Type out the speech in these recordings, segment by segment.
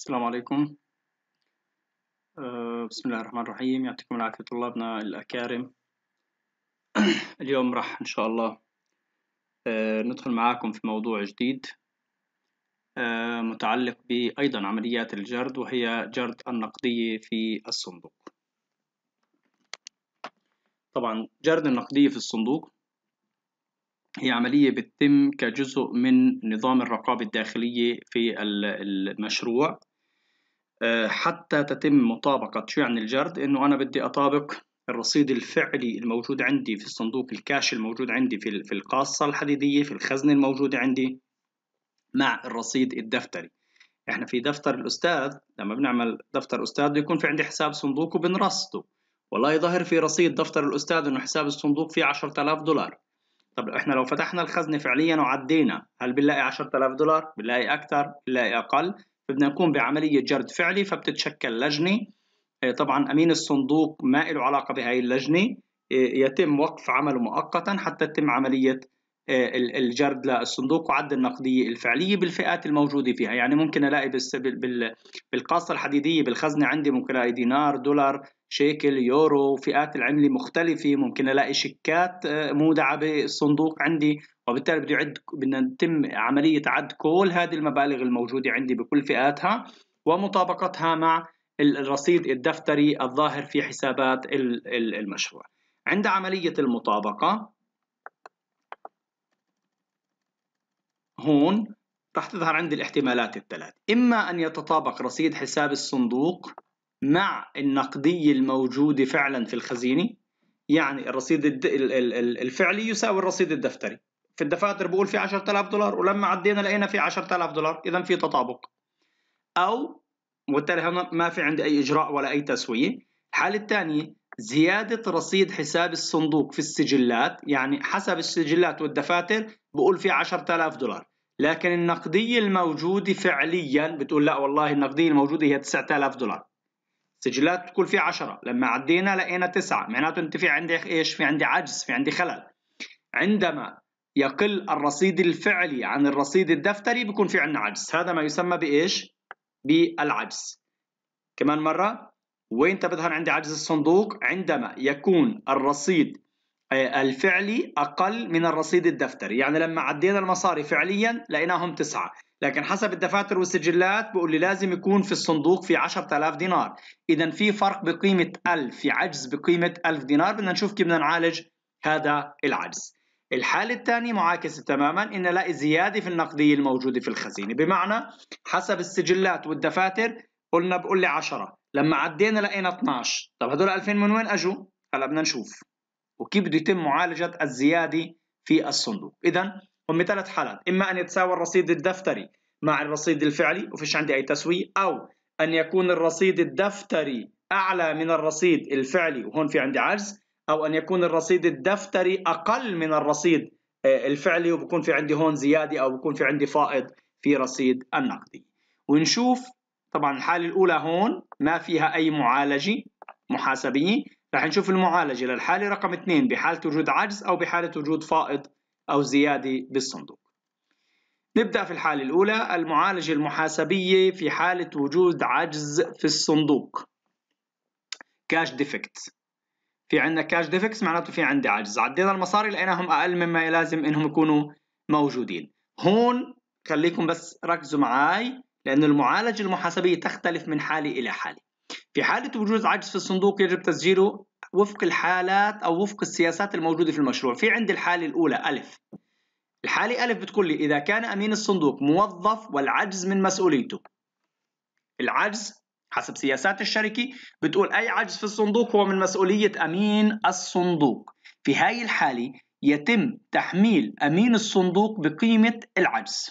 السلام عليكم أه، بسم الله الرحمن الرحيم يعطيكم العافية طلابنا الأكارم اليوم راح إن شاء الله أه، ندخل معاكم في موضوع جديد أه، متعلق بأيضا عمليات الجرد وهي جرد النقدية في الصندوق طبعا جرد النقدية في الصندوق هي عملية بتتم كجزء من نظام الرقابة الداخلية في المشروع آه، حتى تتم مطابقة شو يعني الجرد إنه أنا بدي أطابق الرصيد الفعلي الموجود عندي في الصندوق الكاش الموجود عندي في في القاصة الحديدية في الخزنة الموجودة عندي مع الرصيد الدفتري احنا في دفتر الأستاذ لما بنعمل دفتر أستاذ بيكون في عندي حساب صندوق وبنرصده والله ظهر في رصيد دفتر الأستاذ إنه حساب الصندوق فيه 10000 دولار طب احنا لو فتحنا الخزنة فعليا وعدينا هل بنلاقي 10000 دولار بنلاقي أكثر بنلاقي أقل بدنا نقوم بعملية جرد فعلي فبتتشكل لجنة آه، طبعا أمين الصندوق ما له علاقة بهاي اللجنة آه، يتم وقف عمله مؤقتا حتى تتم عملية آه، الجرد للصندوق وعد النقدية الفعلية بالفئات الموجودة فيها يعني ممكن ألاقي بالقاصة الحديدية بالخزنة عندي ممكن ألاقي دينار دولار شيكل يورو فئات العمله مختلفه ممكن الاقي شيكات آه، مودعه بالصندوق عندي وبالتالي بده يعد بدنا نتم عمليه عد كل هذه المبالغ الموجوده عندي بكل فئاتها ومطابقتها مع الرصيد الدفتري الظاهر في حسابات المشروع عند عمليه المطابقه هون راح تظهر عندي الاحتمالات الثلاث إما أن يتطابق رصيد حساب الصندوق مع النقدي الموجود فعلا في الخزينة يعني الرصيد الد... الفعلي يساوي الرصيد الدفتري في الدفاتر بقول في 10000 دولار ولما عدينا لقينا في 10000 دولار اذا في تطابق او وبالتالي هنا ما في عندي اي اجراء ولا اي تسويه الحاله الثانيه زياده رصيد حساب الصندوق في السجلات يعني حسب السجلات والدفاتر بقول في 10000 دولار لكن النقديه الموجوده فعليا بتقول لا والله النقديه الموجوده هي 9000 دولار سجلات بتقول في 10 لما عدينا لقينا 9 معناته انت في عندي ايش في عندي عجز في عندي خلل عندما يقل الرصيد الفعلي عن الرصيد الدفتري بيكون في عندنا عجز هذا ما يسمى بايش بالعجز كمان مره وين تبدهن عندي عجز الصندوق عندما يكون الرصيد آه، الفعلي اقل من الرصيد الدفتري يعني لما عدينا المصاري فعليا لقيناهم 9 لكن حسب الدفاتر والسجلات بيقول لي لازم يكون في الصندوق في 10000 دينار اذا في فرق بقيمه 1000 في عجز بقيمه 1000 دينار بدنا نشوف كيف بدنا نعالج هذا العجز الحالة الثانية معاكسة تماما إن نلاقي زيادة في النقدية الموجودة في الخزينة بمعنى حسب السجلات والدفاتر قلنا بقول لي 10 لما عدينا لقينا 12 طب هدول 2000 من وين أجوا هلا بدنا نشوف وكيف بده يتم معالجة الزيادة في الصندوق إذا هم ثلاث حالات إما أن يتساوى الرصيد الدفتري مع الرصيد الفعلي وفيش عندي أي تسوية أو أن يكون الرصيد الدفتري أعلى من الرصيد الفعلي وهون في عندي عجز أو أن يكون الرصيد الدفتري أقل من الرصيد آه، الفعلي وبكون في عندي هون زيادة أو بكون في عندي فائض في رصيد النقدي ونشوف طبعا الحالة الأولى هون ما فيها أي معالجة محاسبية رح نشوف المعالجة للحالة رقم 2 بحالة وجود عجز أو بحالة وجود فائض أو زيادة بالصندوق نبدأ في الحالة الأولى المعالجة المحاسبية في حالة وجود عجز في الصندوق كاش ديفكت في عندنا كاش ديفكت معناته في عندي عجز عدينا المصاري لقيناهم أقل مما لازم إنهم يكونوا موجودين هون خليكم بس ركزوا معاي لأن المعالجة المحاسبية تختلف من حالة إلى حالة في حالة وجود عجز في الصندوق يجب تسجيله وفق الحالات او وفق السياسات الموجوده في المشروع في عندي الحاله الاولى الف الحاله الف بتقول لي اذا كان امين الصندوق موظف والعجز من مسؤوليته العجز حسب سياسات الشركه بتقول اي عجز في الصندوق هو من مسؤوليه امين الصندوق في هاي الحاله يتم تحميل امين الصندوق بقيمه العجز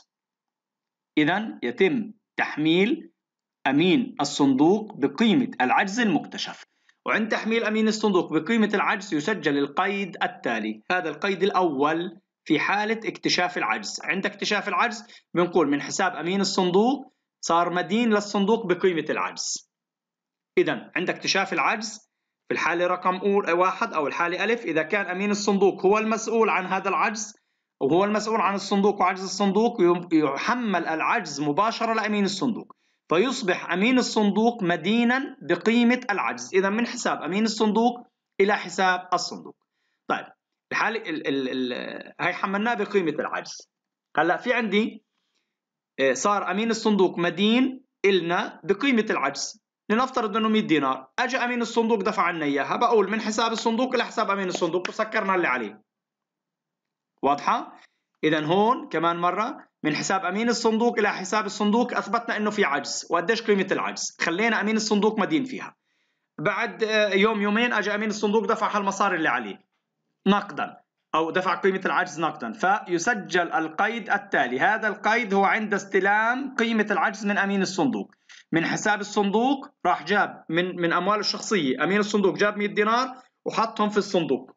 اذا يتم تحميل امين الصندوق بقيمه العجز المكتشف وعند تحميل أمين الصندوق بقيمة العجز يسجل القيد التالي هذا القيد الأول في حالة اكتشاف العجز عند اكتشاف العجز بنقول من حساب أمين الصندوق صار مدين للصندوق بقيمة العجز إذا عند اكتشاف العجز في الحالة رقم واحد أو الحالة ألف إذا كان أمين الصندوق هو المسؤول عن هذا العجز وهو المسؤول عن الصندوق وعجز الصندوق يحمل العجز مباشرة لأمين الصندوق فيصبح أمين الصندوق مدينا بقيمة العجز إذا من حساب أمين الصندوق إلى حساب الصندوق طيب الحالة ال ال ال هاي حملناه بقيمة العجز هلا في عندي آه، صار أمين الصندوق مدين إلنا بقيمة العجز لنفترض انه 100 دينار اجى امين الصندوق دفع عنا اياها بقول من حساب الصندوق الى حساب امين الصندوق وسكرنا اللي عليه واضحه اذا هون كمان مره من حساب امين الصندوق الى حساب الصندوق اثبتنا انه في عجز وقديش قيمه العجز خلينا امين الصندوق مدين فيها بعد آه، يوم يومين اجى امين الصندوق دفع هالمصاري اللي عليه نقدا او دفع قيمه العجز نقدا فيسجل القيد التالي هذا القيد هو عند استلام قيمه العجز من امين الصندوق من حساب الصندوق راح جاب من من امواله الشخصيه امين الصندوق جاب 100 دينار وحطهم في الصندوق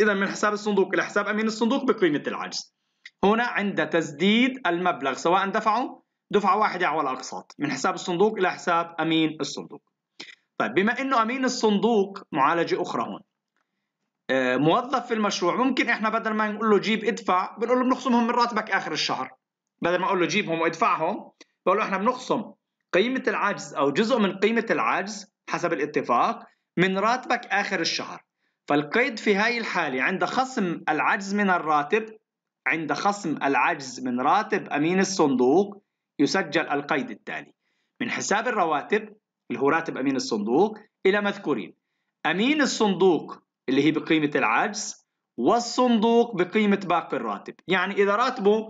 اذا من حساب الصندوق الى حساب امين الصندوق بقيمه العجز هنا عند تسديد المبلغ سواء دفعه دفعة واحدة أو الأقساط من حساب الصندوق إلى حساب أمين الصندوق طيب بما أنه أمين الصندوق معالجة أخرى هون آه، موظف في المشروع ممكن احنا بدل ما نقول له جيب ادفع بنقول له بنخصمهم من راتبك اخر الشهر بدل ما اقول له جيبهم وادفعهم بقول له احنا بنخصم قيمه العجز او جزء من قيمه العجز حسب الاتفاق من راتبك اخر الشهر فالقيد في هاي الحاله عند خصم العجز من الراتب عند خصم العجز من راتب أمين الصندوق يسجل القيد التالي من حساب الرواتب اللي هو راتب أمين الصندوق إلى مذكورين أمين الصندوق اللي هي بقيمة العجز والصندوق بقيمة باقي الراتب يعني إذا راتبه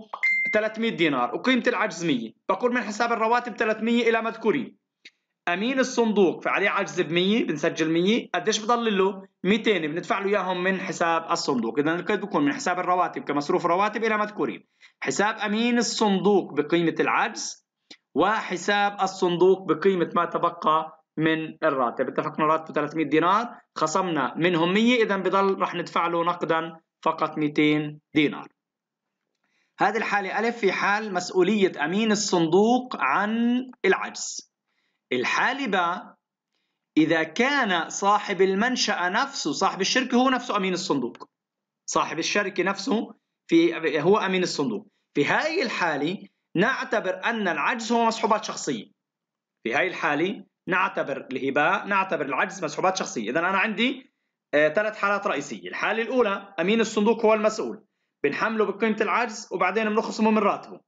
300 دينار وقيمة العجز 100 بقول من حساب الرواتب 300 إلى مذكورين امين الصندوق فعليه عجز ب 100 بنسجل 100 قديش بضل له 200 بندفع له اياهم من حساب الصندوق اذا الكد بكون من حساب الرواتب كمصروف رواتب الى مذكورين حساب امين الصندوق بقيمه العجز وحساب الصندوق بقيمه ما تبقى من الراتب اتفقنا راتبه 300 دينار خصمنا منهم 100 اذا بضل رح ندفع له نقدا فقط 200 دينار هذه الحالة ألف في حال مسؤولية أمين الصندوق عن العجز باء إذا كان صاحب المنشأة نفسه صاحب الشركة هو نفسه أمين الصندوق صاحب الشركة نفسه في هو أمين الصندوق في هاي الحالة نعتبر أن العجز هو مسحوبات شخصية في هاي الحالة نعتبر الهباء نعتبر العجز مسحوبات شخصية إذا أنا عندي آه، ثلاث حالات رئيسية الحالة الأولى أمين الصندوق هو المسؤول بنحمله بقيمة العجز وبعدين بنخصمه من راتبه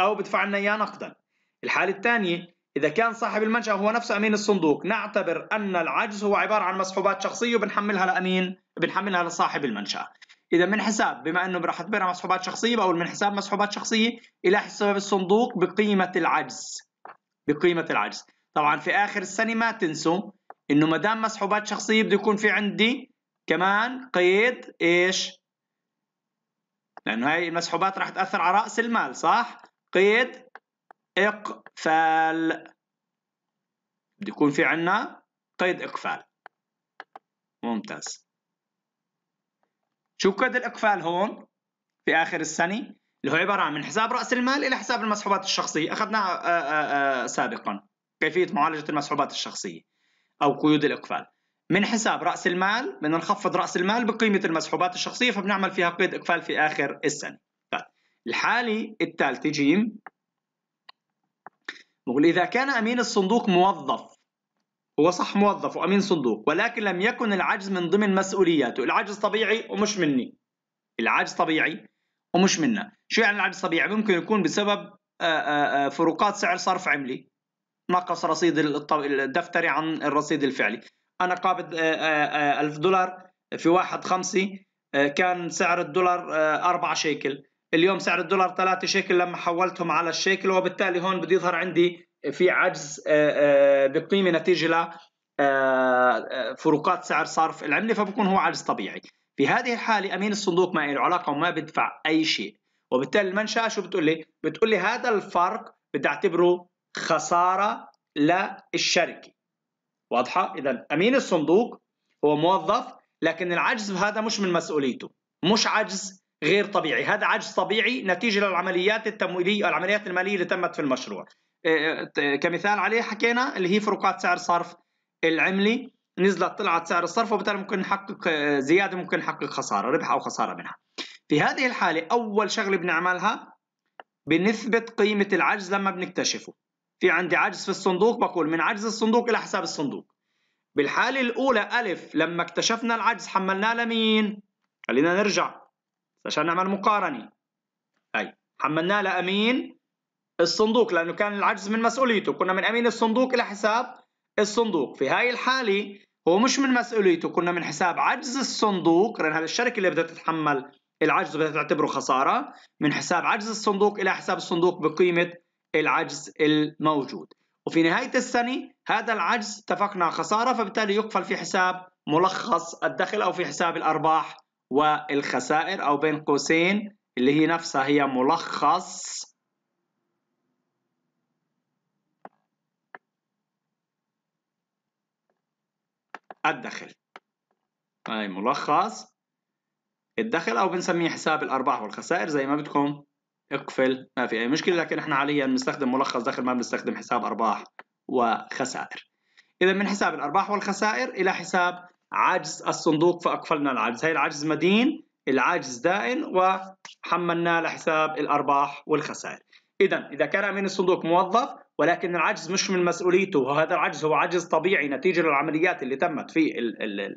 أو بدفع لنا إياه نقدا الحالة الثانية إذا كان صاحب المنشأ هو نفسه أمين الصندوق نعتبر أن العجز هو عبارة عن مسحوبات شخصية وبنحملها لأمين بنحملها لصاحب المنشأ إذا من حساب بما أنه راح اعتبرها مسحوبات شخصية بقول من حساب مسحوبات شخصية إلى حساب الصندوق بقيمة العجز بقيمة العجز طبعا في آخر السنة ما تنسوا إنه ما دام مسحوبات شخصية بده يكون في عندي كمان قيد إيش لأنه هاي المسحوبات راح تأثر على رأس المال صح قيد إق فال بده يكون في عنا قيد إقفال ممتاز شو قيد الإقفال هون في آخر السنة اللي هو عبارة عن من حساب رأس المال إلى حساب المسحوبات الشخصية اخذناها آه، آه، آه، سابقا كيفية معالجة المسحوبات الشخصية أو قيود الإقفال من حساب رأس المال بدنا نخفض رأس المال بقيمة المسحوبات الشخصية فبنعمل فيها قيد إقفال في آخر السنة طيب، الحالة الثالثة جيم نقول إذا كان أمين الصندوق موظف هو صح موظف وأمين صندوق ولكن لم يكن العجز من ضمن مسؤولياته العجز طبيعي ومش مني العجز طبيعي ومش منا شو يعني العجز طبيعي ممكن يكون بسبب آه، آه، آه، فروقات سعر صرف عملي نقص رصيد الدفتري عن الرصيد الفعلي أنا قابض 1000 دولار في واحد خمسة كان سعر الدولار أربعة شيكل اليوم سعر الدولار 3 شيكل لما حولتهم على الشيكل وبالتالي هون بده يظهر عندي في عجز آه، آه، بقيمه نتيجه لفروقات آه، سعر صرف العمله فبكون هو عجز طبيعي في هذه الحاله امين الصندوق ما له علاقه وما بدفع اي شيء وبالتالي المنشاه شو بتقول لي بتقول لي هذا الفرق بدي اعتبره خساره للشركه واضحه اذا امين الصندوق هو موظف لكن العجز هذا مش من مسؤوليته مش عجز غير طبيعي هذا عجز طبيعي نتيجه للعمليات التمويليه العمليات الماليه اللي تمت في المشروع آه، آه، كمثال عليه حكينا اللي هي فروقات سعر صرف العملي نزلت طلعت سعر الصرف وبالتالي ممكن نحقق آه، زياده ممكن نحقق خساره ربح او خساره منها في هذه الحاله اول شغله بنعملها بنثبت قيمه العجز لما بنكتشفه في عندي عجز في الصندوق بقول من عجز الصندوق الى حساب الصندوق بالحاله الاولى الف لما اكتشفنا العجز حملناه لمين خلينا نرجع عشان نعمل مقارنه اي حملناه لامين الصندوق لانه كان العجز من مسؤوليته كنا من امين الصندوق الى حساب الصندوق في هاي الحاله هو مش من مسؤوليته كنا من حساب عجز الصندوق لان هذه الشركه اللي بدها تتحمل العجز بدها تعتبره خساره من حساب عجز الصندوق الى حساب الصندوق بقيمه العجز الموجود وفي نهايه السنه هذا العجز اتفقنا خساره فبالتالي يقفل في حساب ملخص الدخل او في حساب الارباح والخسائر أو بين قوسين اللي هي نفسها هي ملخص الدخل هاي ملخص الدخل او بنسميه حساب الارباح والخسائر زي ما بدكم اقفل ما في اي مشكله لكن احنا حاليا بنستخدم ملخص دخل ما بنستخدم حساب ارباح وخسائر اذا من حساب الارباح والخسائر الى حساب عجز الصندوق فأقفلنا العجز هي العجز مدين العجز دائن وحملناه لحساب الأرباح والخسائر إذا إذا كان أمين الصندوق موظف ولكن العجز مش من مسؤوليته وهذا العجز هو عجز طبيعي نتيجة للعمليات اللي تمت في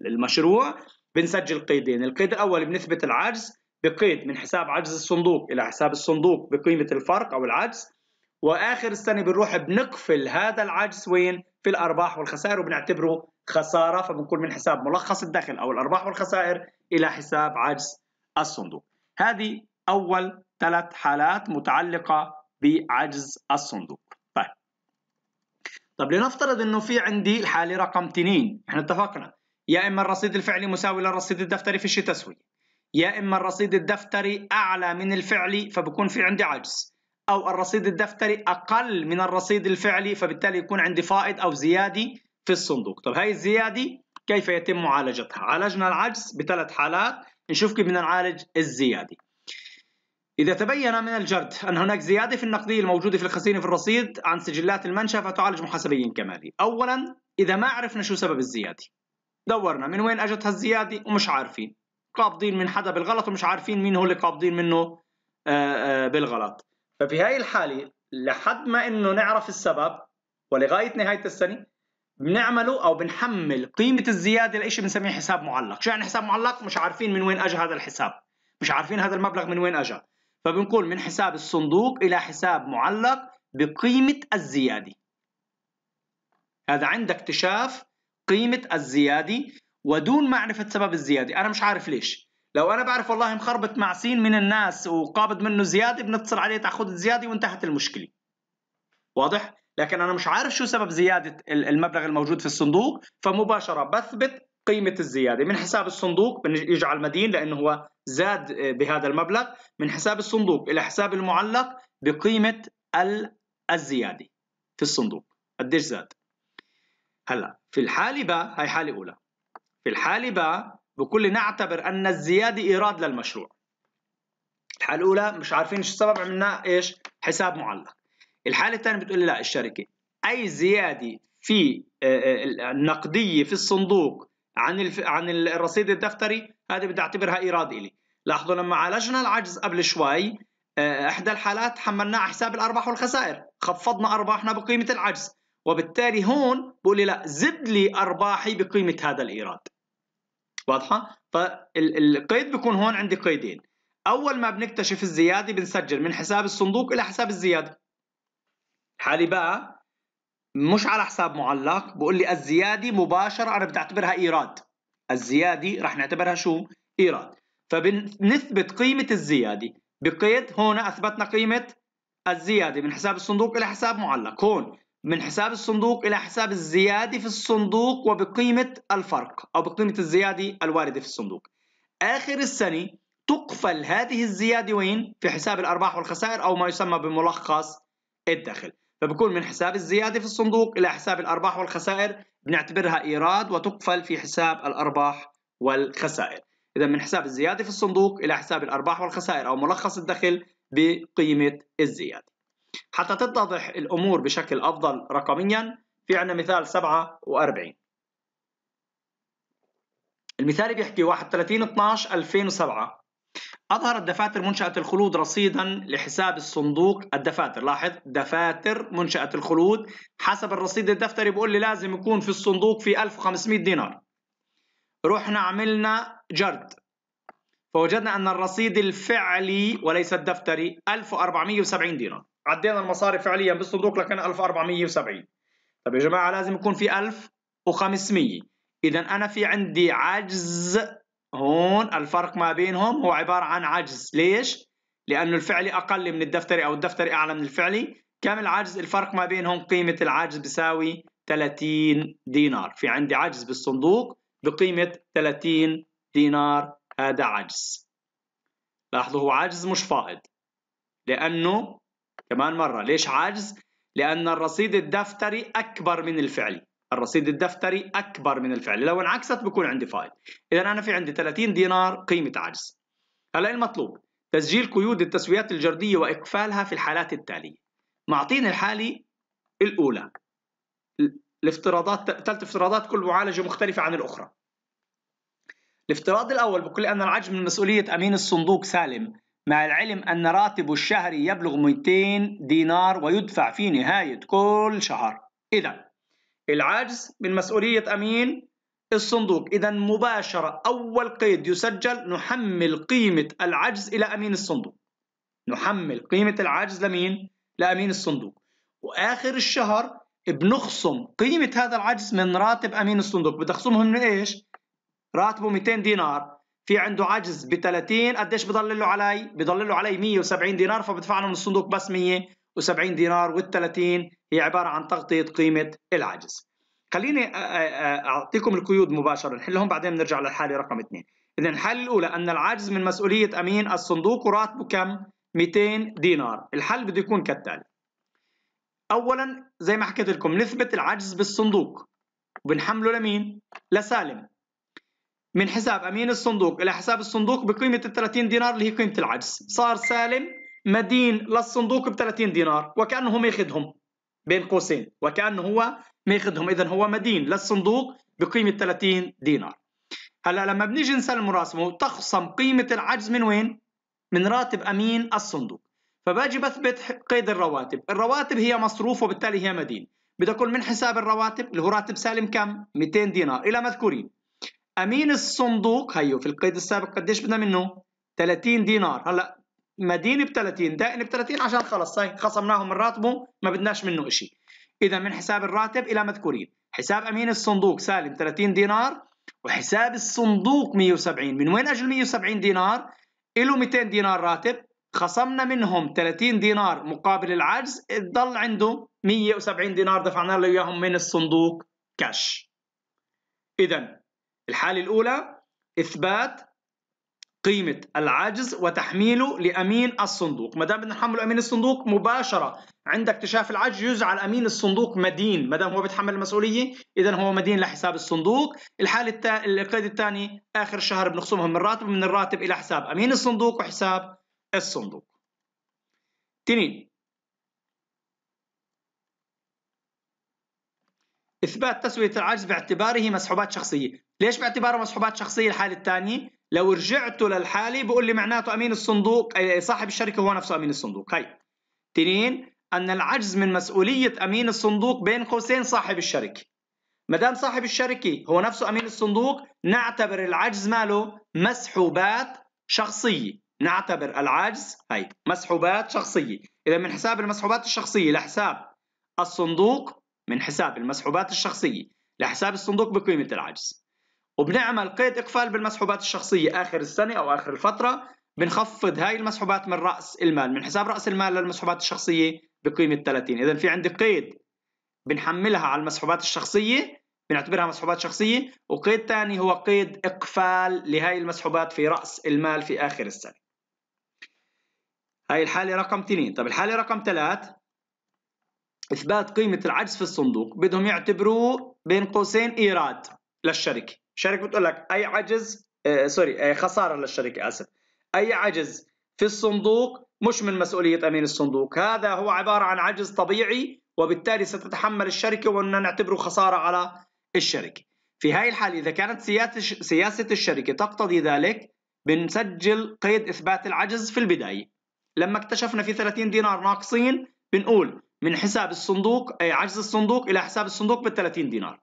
المشروع بنسجل قيدين القيد الأول بنثبت العجز بقيد من حساب عجز الصندوق إلى حساب الصندوق بقيمة الفرق أو العجز وآخر السنة بنروح بنقفل هذا العجز وين في الأرباح والخسائر وبنعتبره خساره فبنكون من حساب ملخص الدخل او الارباح والخسائر الى حساب عجز الصندوق. هذه اول ثلاث حالات متعلقه بعجز الصندوق. طيب. طب لنفترض انه في عندي الحاله رقم 2 احنا اتفقنا يا اما الرصيد الفعلي مساوي للرصيد الدفتري شيء تسويه. يا اما الرصيد الدفتري اعلى من الفعلي فبكون في عندي عجز. او الرصيد الدفتري اقل من الرصيد الفعلي فبالتالي يكون عندي فائض او زيادي في الصندوق طب هاي الزيادة كيف يتم معالجتها عالجنا العجز بثلاث حالات نشوف كيف بدنا نعالج الزيادة إذا تبين من الجرد أن هناك زيادة في النقدية الموجودة في الخزينة في الرصيد عن سجلات المنشأ فتعالج محاسبيا كمالي أولا إذا ما عرفنا شو سبب الزيادة دورنا من وين أجت هالزيادة ومش عارفين قابضين من حدا بالغلط ومش عارفين مين هو اللي قابضين منه آه، آه، بالغلط ففي هاي الحالة لحد ما إنه نعرف السبب ولغاية نهاية السنة بنعمله او بنحمل قيمه الزياده لشيء بنسميه حساب معلق شو يعني حساب معلق مش عارفين من وين اجى هذا الحساب مش عارفين هذا المبلغ من وين اجى فبنقول من حساب الصندوق الى حساب معلق بقيمه الزياده هذا عند اكتشاف قيمه الزياده ودون معرفه سبب الزياده انا مش عارف ليش لو انا بعرف والله مخربط مع سين من الناس وقابض منه زياده بنتصل عليه تاخذ الزياده وانتهت المشكله واضح لكن انا مش عارف شو سبب زياده المبلغ الموجود في الصندوق فمباشره بثبت قيمه الزياده من حساب الصندوق يجعل المدين لانه هو زاد آه، بهذا المبلغ من حساب الصندوق الى حساب المعلق بقيمه الزياده في الصندوق قديش زاد هلا في الحاله باء هي حاله اولى في الحاله باء بكل نعتبر ان الزياده ايراد للمشروع الحاله الاولى مش عارفين شو السبب عملنا ايش حساب معلق الحاله الثانيه بتقول لي لا الشركه اي زياده في آه، آه، النقديه في الصندوق عن عن الرصيد الدفتري هذه بدي اعتبرها ايراد الي لاحظوا لما عالجنا العجز قبل شوي آه، احدى الحالات حملناه على حساب الارباح والخسائر خفضنا ارباحنا بقيمه العجز وبالتالي هون بقول لي لا زد لي ارباحي بقيمه هذا الايراد واضحه فالقيد بيكون هون عندي قيدين اول ما بنكتشف الزياده بنسجل من حساب الصندوق الى حساب الزياده حالي بقى مش على حساب معلق بقول لي الزياده مباشره انا بدي اعتبرها ايراد الزياده رح نعتبرها شو ايراد فبنثبت قيمه الزياده بقيد هنا اثبتنا قيمه الزياده من حساب الصندوق الى حساب معلق هون من حساب الصندوق الى حساب الزياده في الصندوق وبقيمه الفرق او بقيمه الزياده الوارده في الصندوق اخر السنه تقفل هذه الزياده وين في حساب الارباح والخسائر او ما يسمى بملخص الدخل فبكون من حساب الزيادة في الصندوق إلى حساب الأرباح والخسائر بنعتبرها إيراد وتقفل في حساب الأرباح والخسائر إذا من حساب الزيادة في الصندوق إلى حساب الأرباح والخسائر أو ملخص الدخل بقيمة الزيادة حتى تتضح الأمور بشكل أفضل رقميا في عندنا مثال 47 المثال بيحكي 31 12 2007 أظهرت دفاتر منشأة الخلود رصيدا لحساب الصندوق الدفاتر لاحظ دفاتر منشأة الخلود حسب الرصيد الدفتري بيقول لي لازم يكون في الصندوق في 1500 دينار رحنا عملنا جرد فوجدنا أن الرصيد الفعلي وليس الدفتري 1470 دينار عدينا المصاري فعليا بالصندوق لكن 1470 طب يا جماعة لازم يكون في 1500 إذا أنا في عندي عجز هون الفرق ما بينهم هو عبارة عن عجز ليش؟ لأنه الفعلي أقل من الدفتري أو الدفتري أعلى من الفعلي كم العجز؟ الفرق ما بينهم قيمة العجز بساوي 30 دينار في عندي عجز بالصندوق بقيمة 30 دينار هذا عجز لاحظوا هو عجز مش فائض لأنه كمان مرة ليش عجز؟ لأن الرصيد الدفتري أكبر من الفعلي الرصيد الدفتري اكبر من الفعل لو انعكست بكون عندي فائض اذا انا في عندي 30 دينار قيمه عجز هلا إيه المطلوب تسجيل قيود التسويات الجرديه واقفالها في الحالات التاليه معطيني الحالي الاولى الافتراضات ثلاث افتراضات كل معالجه مختلفه عن الاخرى الافتراض الاول بقول ان العجز من مسؤوليه امين الصندوق سالم مع العلم أن راتبه الشهري يبلغ 200 دينار ويدفع في نهاية كل شهر إذا العجز من مسؤولية أمين الصندوق إذا مباشرة أول قيد يسجل نحمل قيمة العجز إلى أمين الصندوق نحمل قيمة العجز لمين؟ لأمين الصندوق وآخر الشهر بنخصم قيمة هذا العجز من راتب أمين الصندوق بتخصمهم من إيش؟ راتبه 200 دينار في عنده عجز ب 30 قديش بضل له علي؟ بضل له علي 170 دينار فبدفع له من الصندوق بس 100 و70 دينار والثلاثين 30 هي عباره عن تغطيه قيمه العجز خليني اعطيكم القيود مباشره نحلهم بعدين بنرجع للحاله رقم اثنين اذا الحاله الاولى ان العجز من مسؤوليه امين الصندوق وراتبه كم 200 دينار الحل بده يكون كالتالي اولا زي ما حكيت لكم نثبت العجز بالصندوق وبنحمله لمين لسالم من حساب امين الصندوق الى حساب الصندوق بقيمه ال 30 دينار اللي هي قيمه العجز صار سالم مدين للصندوق ب 30 دينار وكانه ماخذهم بين قوسين وكانه هو ماخذهم اذا هو مدين للصندوق بقيمه 30 دينار هلا لما بنيجي نسلم راسمه تخصم قيمه العجز من وين من راتب امين الصندوق فباجي بثبت قيد الرواتب الرواتب هي مصروف وبالتالي هي مدين بدي اقول من حساب الرواتب اللي هو راتب سالم كم 200 دينار الى مذكورين امين الصندوق هيو في القيد السابق قديش بدنا منه 30 دينار هلا مدين ب 30 دائن ب 30 عشان خلص هي خصمناهم من راتبه ما بدناش منه شيء اذا من حساب الراتب الى مذكورين حساب امين الصندوق سالم 30 دينار وحساب الصندوق 170 من وين اجل 170 دينار له 200 دينار راتب خصمنا منهم 30 دينار مقابل العجز ضل عنده 170 دينار دفعنا له اياهم من الصندوق كاش اذا الحاله الاولى اثبات قيمة العجز وتحميله لأمين الصندوق ما دام بدنا نحمله أمين الصندوق مباشرة عند اكتشاف العجز يجعل أمين الصندوق مدين ما دام هو بيتحمل المسؤولية إذا هو مدين لحساب الصندوق الحالة التا... القيد الثاني آخر شهر بنخصمها من الراتب من الراتب إلى حساب أمين الصندوق وحساب الصندوق تنين إثبات تسوية العجز باعتباره مسحوبات شخصية ليش باعتباره مسحوبات شخصية الحالة الثانية لو رجعتوا للحالي بقول لي معناته امين الصندوق صاحب الشركه هو نفسه امين الصندوق هي تنين ان العجز من مسؤوليه امين الصندوق بين قوسين صاحب الشركه ما دام صاحب الشركه هو نفسه امين الصندوق نعتبر العجز ماله مسحوبات شخصيه نعتبر العجز هي مسحوبات شخصيه اذا من حساب المسحوبات الشخصيه لحساب الصندوق من حساب المسحوبات الشخصيه لحساب الصندوق بقيمه العجز وبنعمل قيد اقفال بالمسحوبات الشخصيه اخر السنه او اخر الفتره بنخفض هاي المسحوبات من راس المال من حساب راس المال للمسحوبات الشخصيه بقيمه 30 اذا في عندي قيد بنحملها على المسحوبات الشخصيه بنعتبرها مسحوبات شخصيه وقيد ثاني هو قيد اقفال لهي المسحوبات في راس المال في اخر السنه هاي الحاله رقم 2 طب الحاله رقم 3 اثبات قيمه العجز في الصندوق بدهم يعتبروه بين قوسين ايراد للشركه الشركه بتقول لك اي عجز آه، سوري آه، خساره للشركه اسف اي عجز في الصندوق مش من مسؤوليه امين الصندوق هذا هو عباره عن عجز طبيعي وبالتالي ستتحمل الشركه وان نعتبره خساره على الشركه في هاي الحالة إذا كانت سياسة الشركة تقتضي ذلك بنسجل قيد إثبات العجز في البداية لما اكتشفنا في 30 دينار ناقصين بنقول من حساب الصندوق أي آه، عجز الصندوق إلى حساب الصندوق بال 30 دينار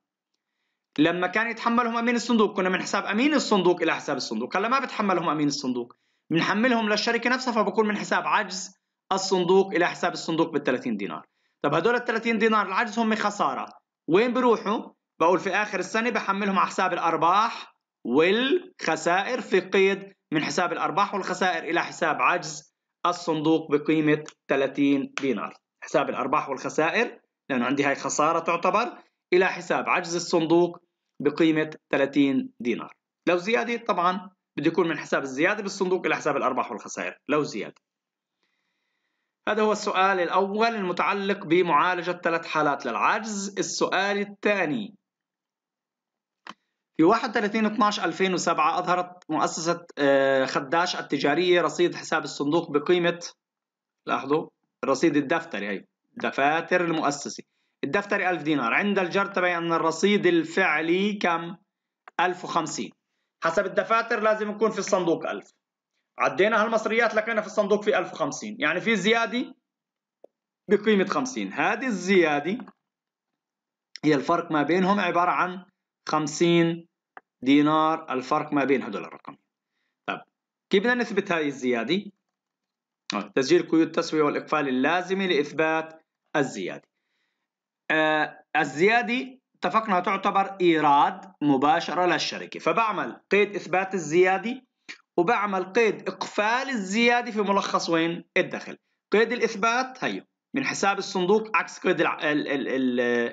لما كان يتحملهم امين الصندوق كنا من حساب امين الصندوق الى حساب الصندوق هلا ما بتحملهم امين الصندوق بنحملهم للشركه نفسها فبكون من حساب عجز الصندوق الى حساب الصندوق بال 30 دينار طب هدول ال 30 دينار العجز هم خساره وين بروحوا بقول في اخر السنه بحملهم على حساب الارباح والخسائر في قيد من حساب الارباح والخسائر الى حساب عجز الصندوق بقيمه 30 دينار حساب الارباح والخسائر لانه عندي هاي خساره تعتبر إلى حساب عجز الصندوق بقيمة 30 دينار لو زيادة طبعا بده يكون من حساب الزيادة بالصندوق إلى حساب الأرباح والخسائر لو زيادة هذا هو السؤال الأول المتعلق بمعالجة ثلاث حالات للعجز السؤال الثاني في 31/12/2007 أظهرت مؤسسة آه، خداش التجارية رصيد حساب الصندوق بقيمة لاحظوا الرصيد الدفتري هي دفاتر المؤسسة الدفتري 1000 دينار عند الجر تبين أن الرصيد الفعلي كم 1050 حسب الدفاتر لازم يكون في الصندوق 1000 عدينا هالمصريات لقينا في الصندوق في 1050 يعني في زيادة بقيمة 50 هذه الزيادة هي الفرق ما بينهم عبارة عن 50 دينار الفرق ما بين هدول الرقمين طب كيف بدنا نثبت هذه الزيادة؟ طيب، تسجيل قيود التسوية والإقفال اللازمة لإثبات الزيادة آه، الزيادة اتفقنا تعتبر إيراد مباشرة للشركة فبعمل قيد إثبات الزيادة وبعمل قيد إقفال الزيادة في ملخص وين الدخل قيد الإثبات هيو من حساب الصندوق عكس قيد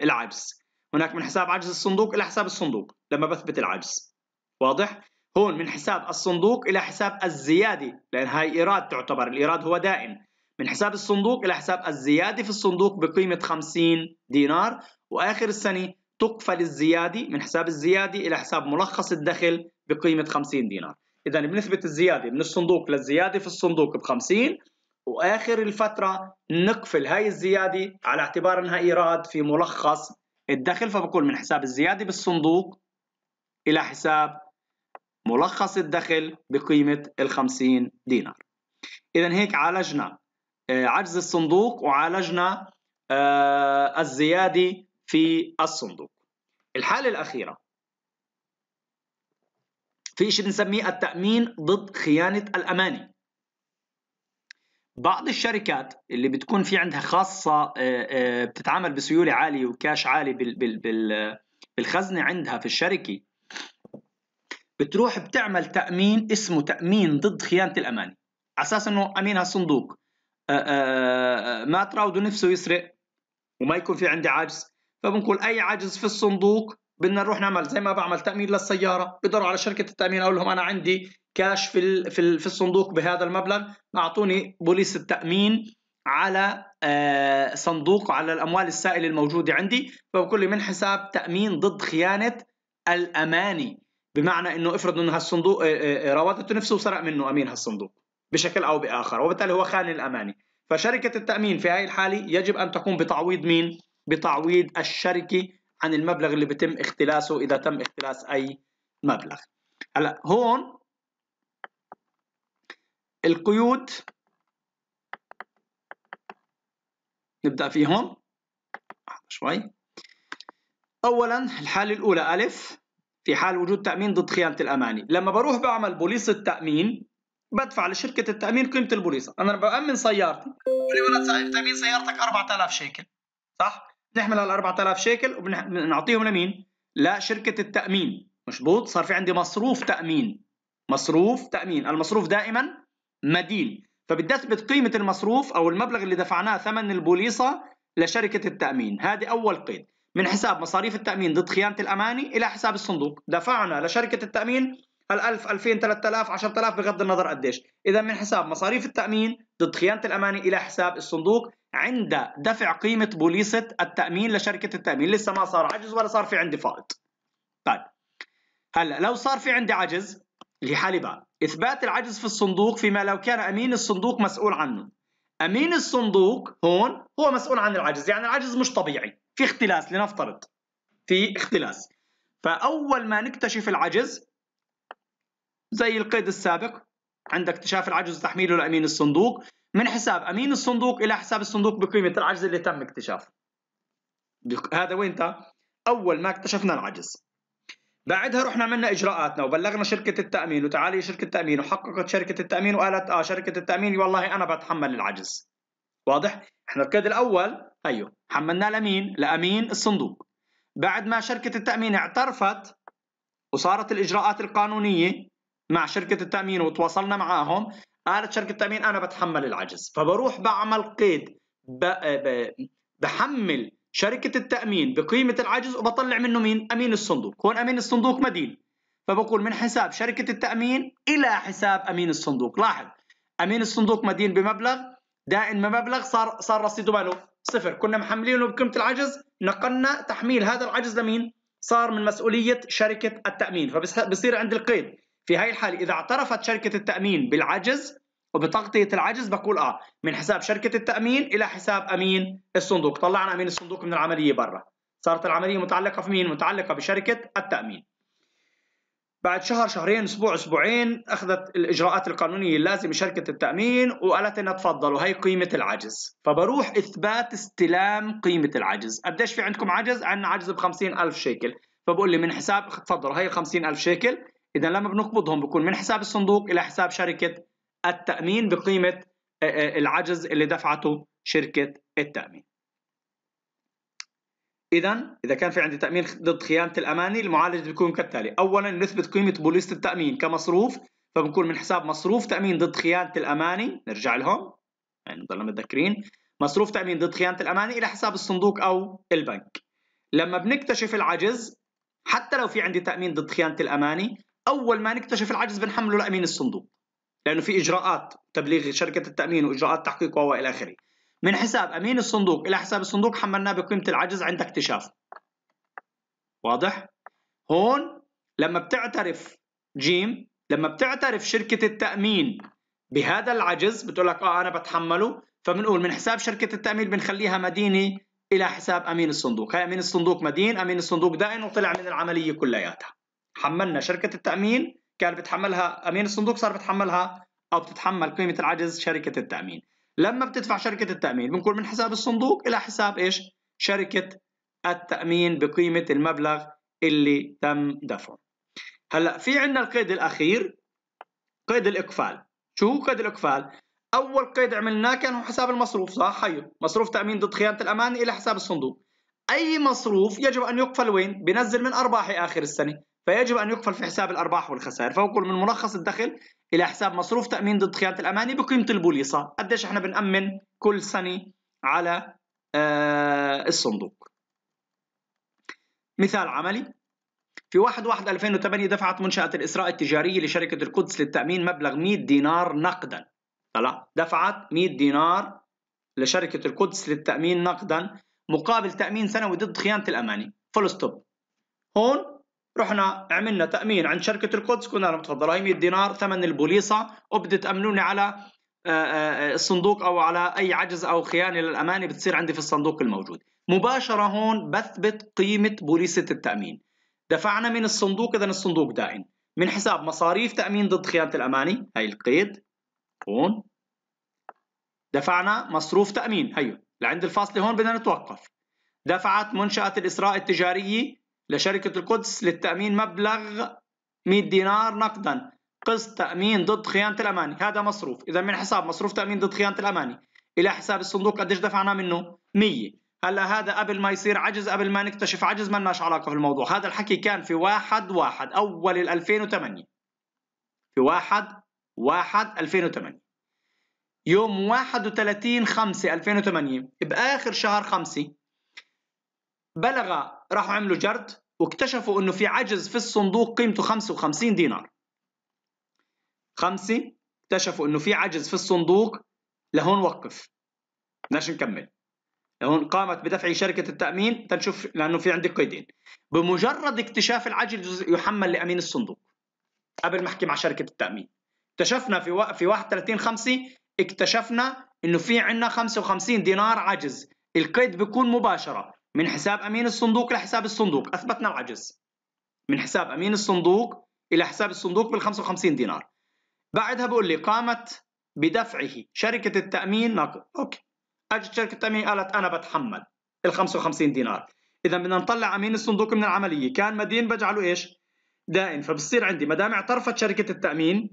العجز هناك من حساب عجز الصندوق إلى حساب الصندوق لما بثبت العجز واضح؟ هون من حساب الصندوق إلى حساب الزيادة لأن هاي إيراد تعتبر الإيراد هو دائم من حساب الصندوق إلى حساب الزيادة في الصندوق بقيمة 50 دينار وآخر السنة تقفل الزيادة من حساب الزيادة إلى حساب ملخص الدخل بقيمة 50 دينار إذا بنثبت الزيادة من الصندوق للزيادة في الصندوق ب 50 وآخر الفترة نقفل هاي الزيادة على اعتبار أنها إيراد في ملخص الدخل فبقول من حساب الزيادة بالصندوق إلى حساب ملخص الدخل بقيمة ال 50 دينار إذا هيك عالجنا آه، عجز الصندوق وعالجنا آه، الزيادة في الصندوق الحالة الأخيرة في شيء بنسميه التأمين ضد خيانة الأماني بعض الشركات اللي بتكون في عندها خاصة آه، بتتعامل بسيولة عالية وكاش عالي بالخزنة عندها في الشركة بتروح بتعمل تأمين اسمه تأمين ضد خيانة الأماني على أساس أنه أمينها الصندوق آه، آه، آه، ما تراودو نفسه يسرق وما يكون في عندي عجز فبنقول اي عجز في الصندوق بدنا نروح نعمل زي ما بعمل تامين للسياره بدور على شركه التامين اقول لهم انا عندي كاش في في في الصندوق بهذا المبلغ اعطوني بوليس التامين على صندوق على الاموال السائله الموجوده عندي فبقول لي من حساب تامين ضد خيانه الاماني بمعنى انه افرض انه هالصندوق رواتته نفسه وسرق منه امين هالصندوق بشكل أو بآخر وبالتالي هو خان الأماني فشركة التأمين في هذه الحالة يجب أن تقوم بتعويض مين؟ بتعويض الشركة عن المبلغ اللي بتم اختلاسه إذا تم اختلاس أي مبلغ هلا هون القيود نبدأ فيهم شوي أولا الحالة الأولى ألف في حال وجود تأمين ضد خيانة الأماني لما بروح بعمل بوليصة تأمين بدفع لشركه التامين قيمه البوليصه انا بامن سيارتي بقول لي صاحب تامين سيارتك 4000 شيكل صح بنحمل هال 4000 شيكل وبنعطيهم لمين لشركه التامين مشبوط صار في عندي مصروف تامين مصروف تامين المصروف دائما مدين فبدي اثبت قيمه المصروف او المبلغ اللي دفعناه ثمن البوليصه لشركه التامين هذه اول قيد من حساب مصاريف التامين ضد خيانه الاماني الى حساب الصندوق دفعنا لشركه التامين ال 1000 2000 3000 10000 بغض النظر قديش اذا من حساب مصاريف التامين ضد خيانه الامانه الى حساب الصندوق عند دفع قيمه بوليصه التامين لشركه التامين لسه ما صار عجز ولا صار في عندي فائض طيب هلا لو صار في عندي عجز لحالي بقى اثبات العجز في الصندوق فيما لو كان امين الصندوق مسؤول عنه امين الصندوق هون هو مسؤول عن العجز يعني العجز مش طبيعي في اختلاس لنفترض في اختلاس فاول ما نكتشف العجز زي القيد السابق عند اكتشاف العجز وتحميله لامين الصندوق من حساب امين الصندوق الى حساب الصندوق بقيمه العجز اللي تم اكتشافه هذا وين اول ما اكتشفنا العجز بعدها رحنا عملنا اجراءاتنا وبلغنا شركه التامين وتعالي شركه التامين وحققت شركه التامين وقالت اه شركه التامين والله انا بتحمل العجز واضح احنا القيد الاول ايوه حملناه لمين لامين الصندوق بعد ما شركه التامين اعترفت وصارت الاجراءات القانونيه مع شركه التامين وتواصلنا معاهم قالت شركه التامين انا بتحمل العجز فبروح بعمل قيد بحمل شركه التامين بقيمه العجز وبطلع منه مين امين الصندوق هون امين الصندوق مدين فبقول من حساب شركه التامين الى حساب امين الصندوق لاحظ امين الصندوق مدين بمبلغ دائن بمبلغ صار صار رصيده ماله صفر كنا محملينه بقيمه العجز نقلنا تحميل هذا العجز لمين صار من مسؤوليه شركه التامين فبصير عندي القيد في هاي الحالة إذا اعترفت شركة التأمين بالعجز وبتغطية العجز بقول آه من حساب شركة التأمين إلى حساب أمين الصندوق طلعنا أمين الصندوق من العملية برا صارت العملية متعلقة في مين؟ متعلقة بشركة التأمين بعد شهر شهرين اسبوع اسبوعين اخذت الاجراءات القانونيه اللازمه شركه التامين وقالت لنا تفضلوا هي قيمه العجز فبروح اثبات استلام قيمه العجز قديش في عندكم عجز عندنا عجز ب ألف شيكل فبقول لي من حساب تفضلوا هي 50000 شيكل اذا لما بنقبضهم بكون من حساب الصندوق الى حساب شركه التامين بقيمه آه، آه، العجز اللي دفعته شركه التامين اذا اذا كان في عندي تامين ضد خيانه الاماني المعالج بيكون كالتالي اولا نثبت قيمه بوليصه التامين كمصروف فبنكون من حساب مصروف تامين ضد خيانه الاماني نرجع لهم يعني نضلنا متذكرين مصروف تامين ضد خيانه الاماني الى حساب الصندوق او البنك لما بنكتشف العجز حتى لو في عندي تامين ضد خيانه الاماني اول ما نكتشف العجز بنحمله لامين الصندوق لانه في اجراءات تبليغ شركه التامين واجراءات تحقيق الى اخره من حساب امين الصندوق الى حساب الصندوق حملناه بقيمه العجز عند اكتشافه واضح هون لما بتعترف جيم لما بتعترف شركه التامين بهذا العجز بتقول لك اه انا بتحمله فبنقول من حساب شركه التامين بنخليها مدينه الى حساب امين الصندوق هاي امين الصندوق مدين امين الصندوق دائن وطلع من العمليه كلياتها حملنا شركه التامين كان بتحملها امين الصندوق صار بتحملها او بتتحمل قيمه العجز شركه التامين لما بتدفع شركه التامين بنقول من حساب الصندوق الى حساب ايش شركه التامين بقيمه المبلغ اللي تم دفعه هلا في عندنا القيد الاخير قيد الاقفال شو هو قيد الاقفال اول قيد عملناه كان هو حساب المصروف صح حيو مصروف تامين ضد خيانه الامان الى حساب الصندوق اي مصروف يجب ان يقفل وين بنزل من ارباحي اخر السنه فيجب أن يقفل في حساب الأرباح والخسائر فنقول من ملخص الدخل إلى حساب مصروف تأمين ضد خيانة الأماني بقيمة البوليصة قديش إحنا بنأمن كل سنة على آه، الصندوق مثال عملي في 1 1 2008 دفعت منشأة الإسراء التجارية لشركة القدس للتأمين مبلغ 100 دينار نقدا طلع دفعت 100 دينار لشركة القدس للتأمين نقدا مقابل تأمين سنوي ضد خيانة الأماني فول ستوب هون رحنا عملنا تامين عند شركه القدس كنا لهم تفضلوا هي 100 دينار ثمن البوليصه وبدي تامنوني على آه، آه، آه، الصندوق او على اي عجز او خيانه للامانه بتصير عندي في الصندوق الموجود مباشره هون بثبت قيمه بوليصه التامين دفعنا من الصندوق اذا الصندوق دائن من حساب مصاريف تامين ضد خيانه الامانه هي القيد هون دفعنا مصروف تامين هيو لعند الفاصله هون بدنا نتوقف دفعت منشاه الاسراء التجاريه لشركة القدس للتأمين مبلغ 100 دينار نقدا قسط تأمين ضد خيانة الأماني هذا مصروف إذا من حساب مصروف تأمين ضد خيانة الأماني إلى حساب الصندوق قديش دفعنا منه 100 هلا هذا قبل ما يصير عجز قبل ما نكتشف عجز ما لناش علاقة في الموضوع هذا الحكي كان في واحد واحد أول ال 2008 في واحد واحد 2008 يوم 31 5 2008 بآخر شهر 5 بلغ راحوا عملوا جرد واكتشفوا انه في عجز في الصندوق قيمته 55 دينار خمسة اكتشفوا انه في عجز في الصندوق لهون وقف بدناش نكمل لهون قامت بدفع شركة التأمين تنشوف لأنه في عندي قيدين بمجرد اكتشاف العجز يحمل لأمين الصندوق قبل ما أحكي مع شركة التأمين اكتشفنا في و... في 31 5 اكتشفنا إنه في عندنا 55 دينار عجز القيد بيكون مباشرة من حساب امين الصندوق لحساب الصندوق اثبتنا العجز من حساب امين الصندوق الى حساب الصندوق بال 55 دينار بعدها بقول لي قامت بدفعه شركه التامين نقد اوكي اجت شركه التامين قالت انا بتحمل ال 55 دينار اذا بدنا نطلع امين الصندوق من العمليه كان مدين بجعله ايش دائن فبصير عندي ما دام اعترفت شركه التامين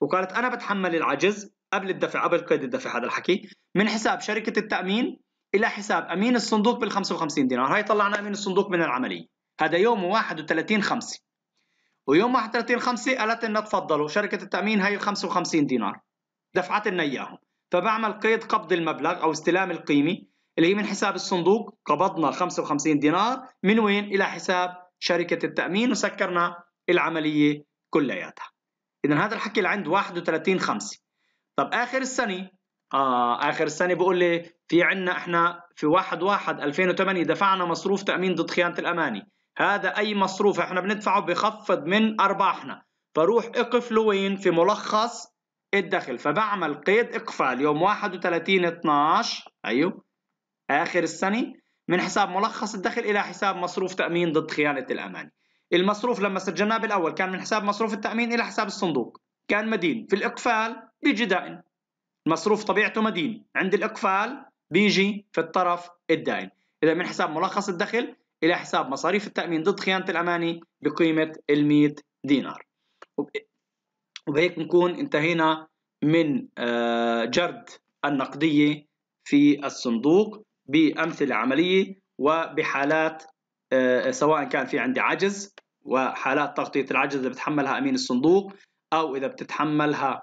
وقالت انا بتحمل العجز قبل الدفع قبل قيد الدفع هذا الحكي من حساب شركه التامين الى حساب امين الصندوق بال 55 دينار هاي طلعنا امين الصندوق من العمليه هذا يوم 31 5 ويوم 31 5 قالت لنا تفضلوا شركه التامين هاي ال 55 دينار دفعت لنا اياهم فبعمل قيد قبض المبلغ او استلام القيمه اللي هي من حساب الصندوق قبضنا 55 دينار من وين الى حساب شركه التامين وسكرنا العمليه كلياتها اذا هذا الحكي لعند 31 5 طب اخر السنه اه اخر السنه بيقول لي في عنا احنا في 1 1 2008 دفعنا مصروف تامين ضد خيانه الاماني هذا اي مصروف احنا بندفعه بخفض من ارباحنا فروح اقف وين في ملخص الدخل فبعمل قيد اقفال يوم 31 12 ايوه اخر السنه من حساب ملخص الدخل الى حساب مصروف تامين ضد خيانه الاماني المصروف لما سجلناه بالاول كان من حساب مصروف التامين الى حساب الصندوق كان مدين في الاقفال بيجي دائن المصروف طبيعته مدين عند الإقفال بيجي في الطرف الدائن إذا من حساب ملخص الدخل إلى حساب مصاريف التأمين ضد خيانة الأماني بقيمة ال 100 دينار وبهيك نكون انتهينا من آه، جرد النقدية في الصندوق بأمثلة عملية وبحالات آه، سواء كان في عندي عجز وحالات تغطية العجز اللي بتحملها أمين الصندوق أو إذا بتتحملها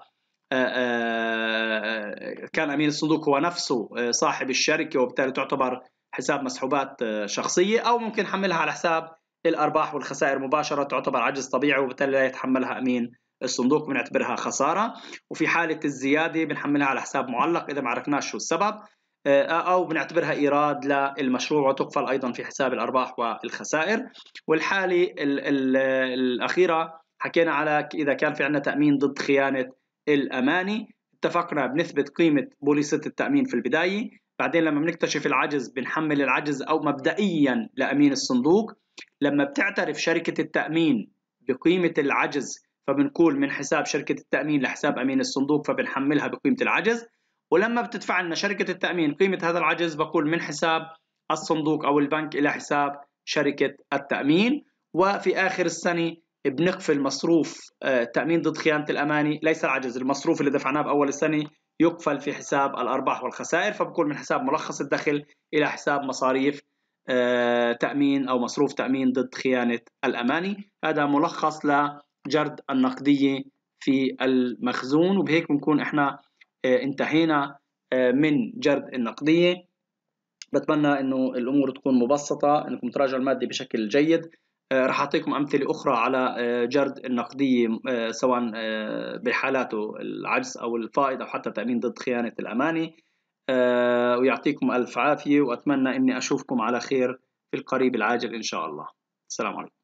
آه، آه، كان امين الصندوق هو نفسه آه، صاحب الشركه وبالتالي تعتبر حساب مسحوبات شخصيه او ممكن نحملها على حساب الارباح والخسائر مباشره تعتبر عجز طبيعي وبالتالي لا يتحملها امين الصندوق بنعتبرها خساره وفي حاله الزياده بنحملها على حساب معلق اذا ما عرفناش شو السبب او بنعتبرها ايراد للمشروع وتقفل ايضا في حساب الارباح والخسائر والحاله الاخيره حكينا على اذا كان في عندنا تامين ضد خيانه الأماني اتفقنا بنثبت قيمة بوليصة التأمين في البداية بعدين لما بنكتشف العجز بنحمل العجز أو مبدئيا لأمين الصندوق لما بتعترف شركة التأمين بقيمة العجز فبنقول من حساب شركة التأمين لحساب أمين الصندوق فبنحملها بقيمة العجز ولما بتدفع لنا شركة التأمين قيمة هذا العجز بقول من حساب الصندوق أو البنك إلى حساب شركة التأمين وفي آخر السنة بنقفل مصروف آه، تامين ضد خيانه الاماني ليس العجز المصروف اللي دفعناه باول السنه يقفل في حساب الارباح والخسائر فبكون من حساب ملخص الدخل الى حساب مصاريف آه، تامين او مصروف تامين ضد خيانه الاماني هذا ملخص لجرد النقديه في المخزون وبهيك بنكون احنا آه، انتهينا من جرد النقديه بتمنى انه الامور تكون مبسطه انكم تراجعوا الماده بشكل جيد آه، راح اعطيكم امثله اخرى على آه، جرد النقديه آه، سواء بحالاته العجز او الفائض او حتى تامين ضد خيانه الاماني ويعطيكم الف عافيه واتمنى اني اشوفكم على خير في القريب العاجل ان شاء الله السلام عليكم